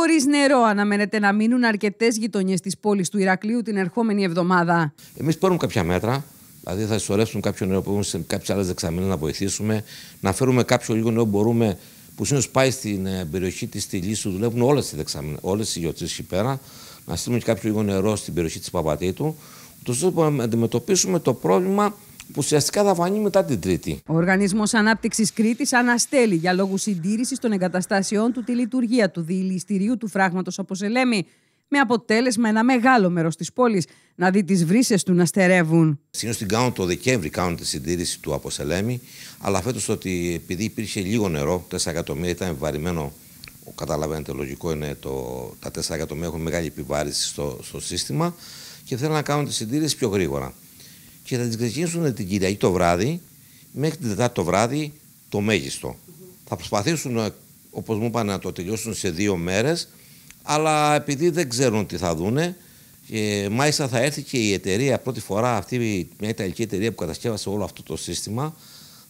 χωρίς νερό αναμένεται να μείνουν αρκετές γειτονιές της πόλης του Ηρακλείου την ερχόμενη εβδομάδα. Εμείς παίρνουμε κάποια μέτρα. Δηλαδή θα συσσωρεύσουμε κάποιο νερό που έχουμε σε κάποιες άλλες δεξαμενές να βοηθήσουμε. Να φέρουμε κάποιο λίγο νερό που μπορούμε. Που συνήθως πάει στην ε, περιοχή της Τιλή, που δουλεύουν όλες οι δεξαμενές, όλες οι γιοτσίε εκεί πέρα. Να στείλουμε και κάποιο λίγο νερό στην περιοχή της Παπατήτου. Ούτως ώστε να αντιμετωπίσουμε το πρόβλημα που ουσιαστικά θα φανεί μετά την Τρίτη. Ο Οργανισμός Ανάπτυξης Κρήτης αναστέλει για λόγους συντήρησης των εγκαταστάσεών του τη λειτουργία του διηληστηρίου του φράγματος Αποσελέμη. Με αποτέλεσμα ένα μεγάλο μέρος της πόλης να δει τις βρύσες του να στερεύουν. Συνήθως την κάνουν το Δεκέμβρη, κάνουν τη συντήρηση του Αποσελέμη. Αλλά φέτος ότι επειδή υπήρχε λίγο νερό, 4 εκατομμύρια ήταν βαρημένο καταλαβαίνετε, λογικό είναι το, τα 4 εκατομμύρια έχουν μεγάλη επιβάρηση στο, στο σύστημα και θέλουν να κάνουν τη συντήρηση πιο γρήγορα και θα τις ξεκινήσουν την Κυριακή το βράδυ μέχρι την Δετάρτη το βράδυ το μέγιστο. Θα προσπαθήσουν, ε, όπως μου είπαν, να το τελειώσουν σε δύο μέρες, αλλά επειδή δεν ξέρουν τι θα δούνε, και ε, μάλιστα θα έρθει και η εταιρεία πρώτη φορά, αυτή μια Ιταλική εταιρεία που κατασκεύασε όλο αυτό το σύστημα,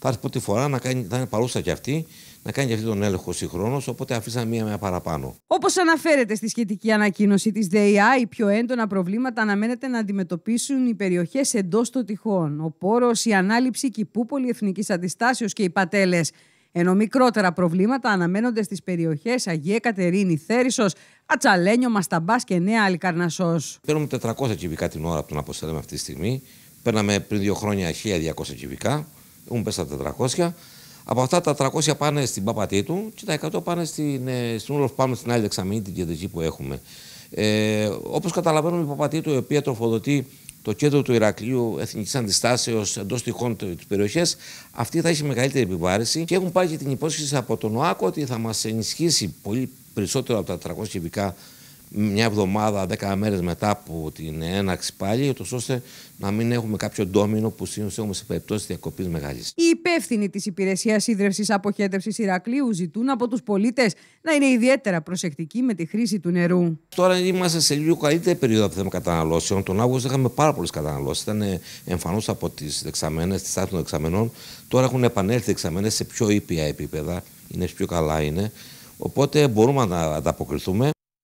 θα έρθει πρώτη φορά να κάνει, θα είναι παρούσα και αυτή, να κάνει και αυτή τον έλεγχο συγχρόνως. Οπότε αφήσαμε μία μέρα παραπάνω. Όπως αναφέρεται στη σχετική ανακοίνωση της ΔΕΙΑ, οι πιο έντονα προβλήματα αναμένεται να αντιμετωπίσουν οι περιοχές εντός των τυχών. Ο πόρος, η ανάληψη κυπού πολυεθνικής αντιστάσεως και οι πατέλες. Ενώ μικρότερα προβλήματα αναμένονται στις περιοχές Αγία Κατερίνη, Θέρισος, Ατσαλένιο, Μασταμπάς και Νέα Αλικαρνασό. Παίρνουμε 400 κυβικά την ώρα από τον Αποστέλεμα αυτή τη στιγμή. Παίρναμε πριν δύο χρόνια 1200 κυβικά. Έχουν πέσει τα 400. Από αυτά τα 300 πάνε στην παπατή του και τα 100 πάνε στην, ε, στην πάνω πάνω στην άλλη δεξαμενή, την κεντρική που έχουμε. Ε, Όπως καταλαβαίνουμε, η παπατή του, η οποία τροφοδοτεί το κέντρο του Ηρακλείου Εθνικής Αντιστάσεως εντός τυχών της περιοχής, αυτή θα έχει μεγαλύτερη επιβάρηση και έχουν πάρει και την υπόσχεση από τον ΟΑΚΟ ότι θα μας ενισχύσει πολύ περισσότερο από τα 300 κυβικά μια εβδομάδα, δέκα μέρες μετά από την έναρξη πάλι, ώστε να μην έχουμε κάποιο ντόμινο που συνήθως έχουμε σε περιπτώσεις διακοπής μεγάλης. Οι υπεύθυνοι της Υπηρεσίας Υδρεύσης Αποχέτευσης Ηρακλείου ζητούν από τους πολίτες να είναι ιδιαίτερα προσεκτικοί με τη χρήση του νερού. Τώρα είμαστε σε λίγο καλύτερη περίοδο από θέμα καταναλώσεων. Τον Αύγουστο είχαμε πάρα πολλές καταναλώσεις. Ήταν εμφανώς από τις δεξαμένε, τις τάσει των δεξαμενών. Τώρα έχουν επανέλθει δεξαμένε σε πιο ήπια επίπεδα. Είναι πιο καλά είναι. Οπότε μπορούμε να ανταποκριθούμε.